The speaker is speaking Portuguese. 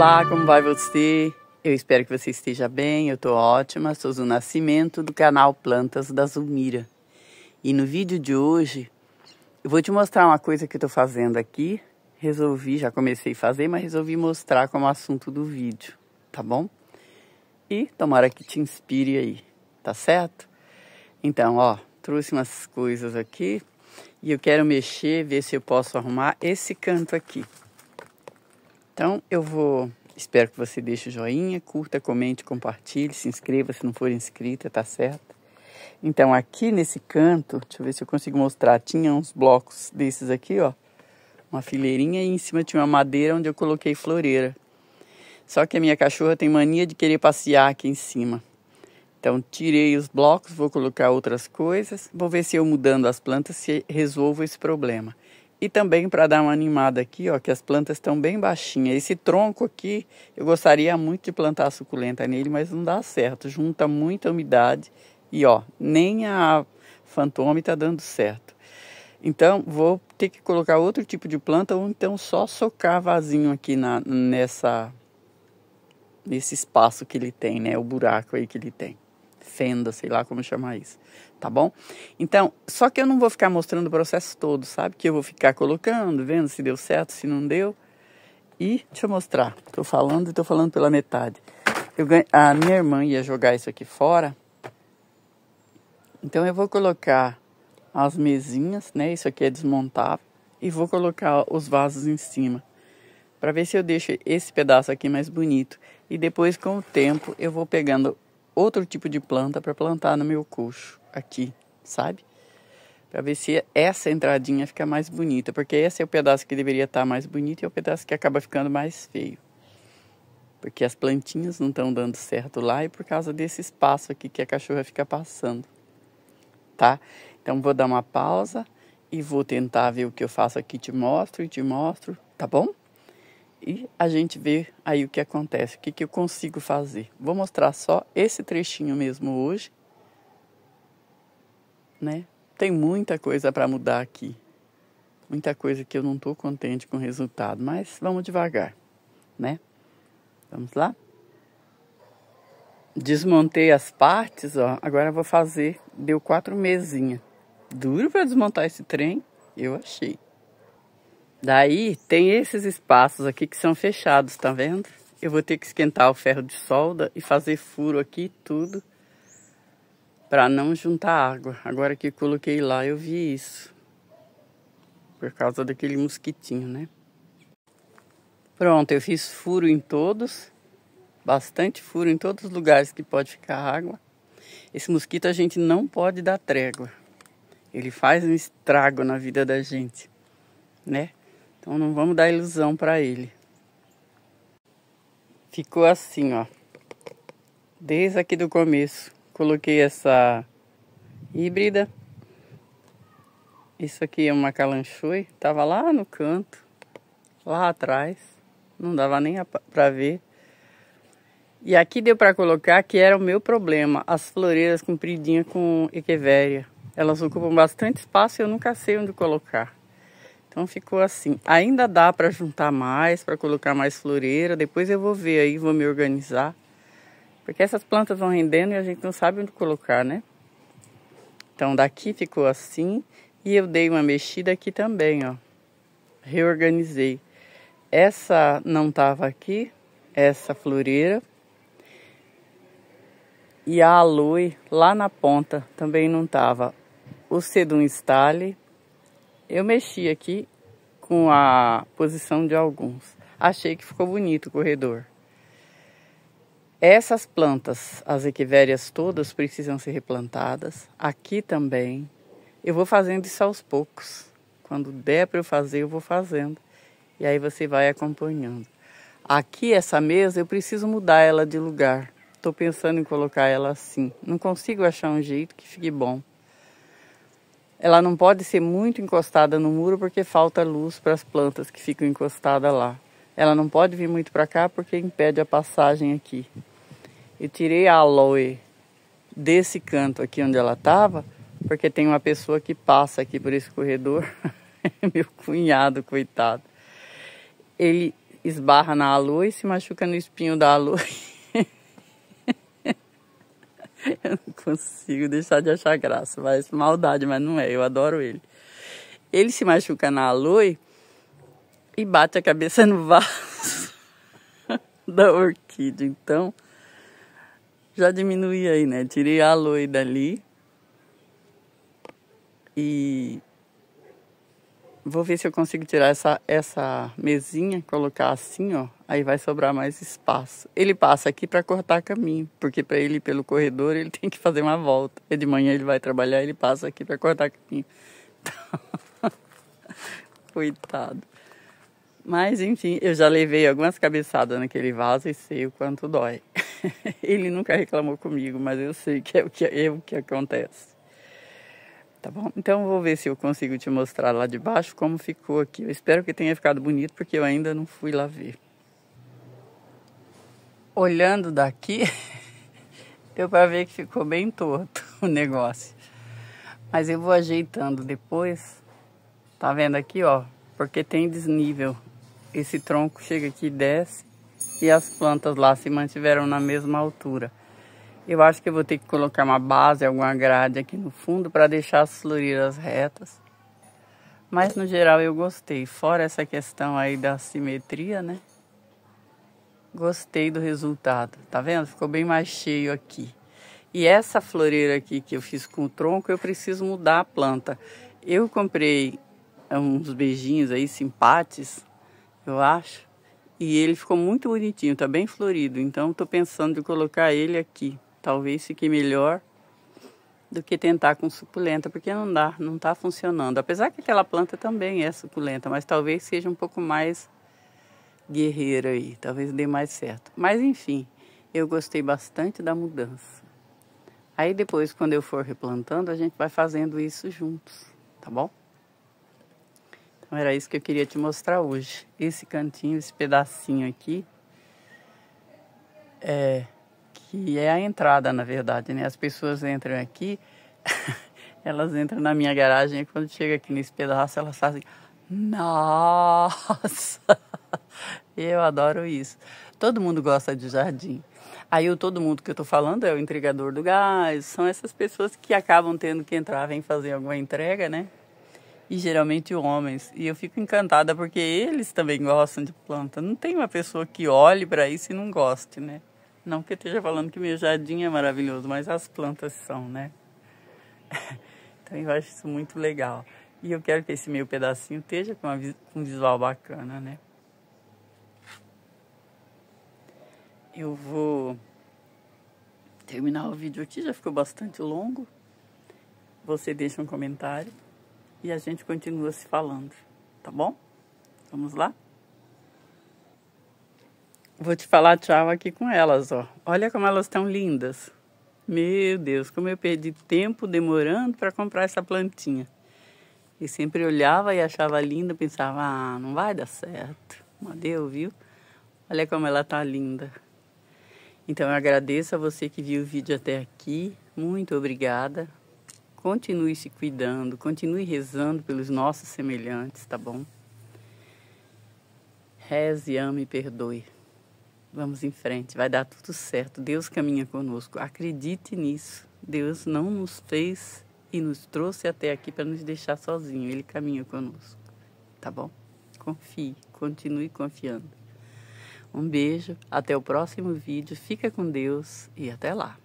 Olá, como vai você? Eu espero que você esteja bem, eu estou ótima, sou do Nascimento do canal Plantas da Zulmira. E no vídeo de hoje eu vou te mostrar uma coisa que eu estou fazendo aqui. Resolvi, já comecei a fazer, mas resolvi mostrar como assunto do vídeo, tá bom? E tomara que te inspire aí, tá certo? Então, ó, trouxe umas coisas aqui e eu quero mexer, ver se eu posso arrumar esse canto aqui. Então eu vou. Espero que você deixe o joinha, curta, comente, compartilhe, se inscreva se não for inscrita, tá certo? Então aqui nesse canto, deixa eu ver se eu consigo mostrar, tinha uns blocos desses aqui, ó. Uma fileirinha e em cima tinha uma madeira onde eu coloquei floreira. Só que a minha cachorra tem mania de querer passear aqui em cima. Então tirei os blocos, vou colocar outras coisas, vou ver se eu mudando as plantas se resolvo esse problema. E também para dar uma animada aqui, ó, que as plantas estão bem baixinhas. Esse tronco aqui, eu gostaria muito de plantar suculenta nele, mas não dá certo. Junta muita umidade e ó, nem a fantôme está dando certo. Então, vou ter que colocar outro tipo de planta ou então só socar vasinho aqui na, nessa, nesse espaço que ele tem, né? O buraco aí que ele tem fenda, sei lá como chamar isso, tá bom? Então, só que eu não vou ficar mostrando o processo todo, sabe? Que eu vou ficar colocando, vendo se deu certo, se não deu. E deixa eu mostrar, tô falando e tô falando pela metade. Eu, a minha irmã ia jogar isso aqui fora, então eu vou colocar as mesinhas, né? Isso aqui é desmontável e vou colocar os vasos em cima para ver se eu deixo esse pedaço aqui mais bonito e depois com o tempo eu vou pegando outro tipo de planta para plantar no meu coxo aqui, sabe? Para ver se essa entradinha fica mais bonita, porque esse é o pedaço que deveria estar tá mais bonito e é o pedaço que acaba ficando mais feio. Porque as plantinhas não estão dando certo lá e por causa desse espaço aqui que a cachorra fica passando, tá? Então vou dar uma pausa e vou tentar ver o que eu faço aqui, te mostro e te mostro, tá bom? e a gente vê aí o que acontece, o que, que eu consigo fazer. Vou mostrar só esse trechinho mesmo hoje, né? Tem muita coisa para mudar aqui, muita coisa que eu não estou contente com o resultado, mas vamos devagar, né? Vamos lá? Desmontei as partes, ó. Agora vou fazer, deu quatro mesinhas. Duro para desmontar esse trem, eu achei. Daí tem esses espaços aqui que são fechados, tá vendo? Eu vou ter que esquentar o ferro de solda e fazer furo aqui tudo para não juntar água. Agora que coloquei lá, eu vi isso. Por causa daquele mosquitinho, né? Pronto, eu fiz furo em todos. Bastante furo em todos os lugares que pode ficar água. Esse mosquito a gente não pode dar trégua. Ele faz um estrago na vida da gente, né? Então não vamos dar ilusão para ele. Ficou assim, ó. Desde aqui do começo, coloquei essa híbrida. Isso aqui é uma calanchoe, tava lá no canto, lá atrás, não dava nem para ver. E aqui deu para colocar que era o meu problema, as floreiras compridinhas com equevéria. Elas ocupam bastante espaço e eu nunca sei onde colocar. Então ficou assim. Ainda dá para juntar mais, para colocar mais floreira. Depois eu vou ver aí, vou me organizar. Porque essas plantas vão rendendo e a gente não sabe onde colocar, né? Então daqui ficou assim. E eu dei uma mexida aqui também, ó. Reorganizei. Essa não tava aqui, essa floreira. E a aloe lá na ponta também não tava. O sedum estale eu mexi aqui com a posição de alguns. Achei que ficou bonito o corredor. Essas plantas, as equivérias todas, precisam ser replantadas. Aqui também. Eu vou fazendo isso aos poucos. Quando der para eu fazer, eu vou fazendo. E aí você vai acompanhando. Aqui, essa mesa, eu preciso mudar ela de lugar. Estou pensando em colocar ela assim. Não consigo achar um jeito que fique bom. Ela não pode ser muito encostada no muro porque falta luz para as plantas que ficam encostadas lá. Ela não pode vir muito para cá porque impede a passagem aqui. Eu tirei a aloe desse canto aqui onde ela estava, porque tem uma pessoa que passa aqui por esse corredor, meu cunhado, coitado. Ele esbarra na aloe e se machuca no espinho da aloe. Eu não consigo deixar de achar graça, mas maldade, mas não é, eu adoro ele. Ele se machuca na aloe e bate a cabeça no vaso da orquídea. Então, já diminui aí, né? Tirei a aloe dali e Vou ver se eu consigo tirar essa, essa mesinha, colocar assim, ó. Aí vai sobrar mais espaço. Ele passa aqui para cortar caminho, porque para ele ir pelo corredor ele tem que fazer uma volta. E é de manhã ele vai trabalhar, ele passa aqui para cortar caminho. Então... Coitado. Mas enfim, eu já levei algumas cabeçadas naquele vaso e sei o quanto dói. ele nunca reclamou comigo, mas eu sei que é o que, é o que acontece tá bom? Então vou ver se eu consigo te mostrar lá de baixo como ficou aqui. Eu espero que tenha ficado bonito porque eu ainda não fui lá ver. Olhando daqui, deu para ver que ficou bem torto o negócio. Mas eu vou ajeitando depois. Tá vendo aqui, ó? Porque tem desnível. Esse tronco chega aqui e desce e as plantas lá se mantiveram na mesma altura. Eu acho que eu vou ter que colocar uma base, alguma grade aqui no fundo para deixar as floridas retas. Mas no geral eu gostei, fora essa questão aí da simetria, né? Gostei do resultado, tá vendo? Ficou bem mais cheio aqui. E essa floreira aqui que eu fiz com o tronco, eu preciso mudar a planta. Eu comprei é, uns beijinhos aí, simpates, eu acho. E ele ficou muito bonitinho, tá bem florido. Então, estou pensando em colocar ele aqui talvez fique melhor do que tentar com suculenta, porque não dá, não está funcionando. Apesar que aquela planta também é suculenta, mas talvez seja um pouco mais guerreira aí, talvez dê mais certo. Mas enfim, eu gostei bastante da mudança. Aí depois, quando eu for replantando, a gente vai fazendo isso juntos, tá bom? Então era isso que eu queria te mostrar hoje. Esse cantinho, esse pedacinho aqui, é que é a entrada, na verdade, né? As pessoas entram aqui, elas entram na minha garagem e quando chega aqui nesse pedaço, elas fazem, nossa! Eu adoro isso. Todo mundo gosta de jardim. Aí o todo mundo que eu estou falando é o entregador do gás, são essas pessoas que acabam tendo que entrar, vem fazer alguma entrega, né? E geralmente homens. E eu fico encantada porque eles também gostam de planta. Não tem uma pessoa que olhe para isso e não goste, né? Não que eu esteja falando que meu jardim é maravilhoso, mas as plantas são, né? então eu acho isso muito legal. E eu quero que esse meu pedacinho esteja com, com um visual bacana, né? Eu vou terminar o vídeo aqui, já ficou bastante longo. Você deixa um comentário e a gente continua se falando, tá bom? Vamos lá? Vou te falar tchau aqui com elas, ó. Olha como elas estão lindas. Meu Deus, como eu perdi tempo demorando para comprar essa plantinha. E sempre olhava e achava linda, pensava, ah, não vai dar certo. Deu, viu? Olha como ela tá linda. Então eu agradeço a você que viu o vídeo até aqui. Muito obrigada. Continue se cuidando, continue rezando pelos nossos semelhantes, tá bom? Reze, ame e perdoe. Vamos em frente, vai dar tudo certo. Deus caminha conosco. Acredite nisso. Deus não nos fez e nos trouxe até aqui para nos deixar sozinho. Ele caminha conosco. Tá bom? Confie, continue confiando. Um beijo, até o próximo vídeo. Fica com Deus e até lá.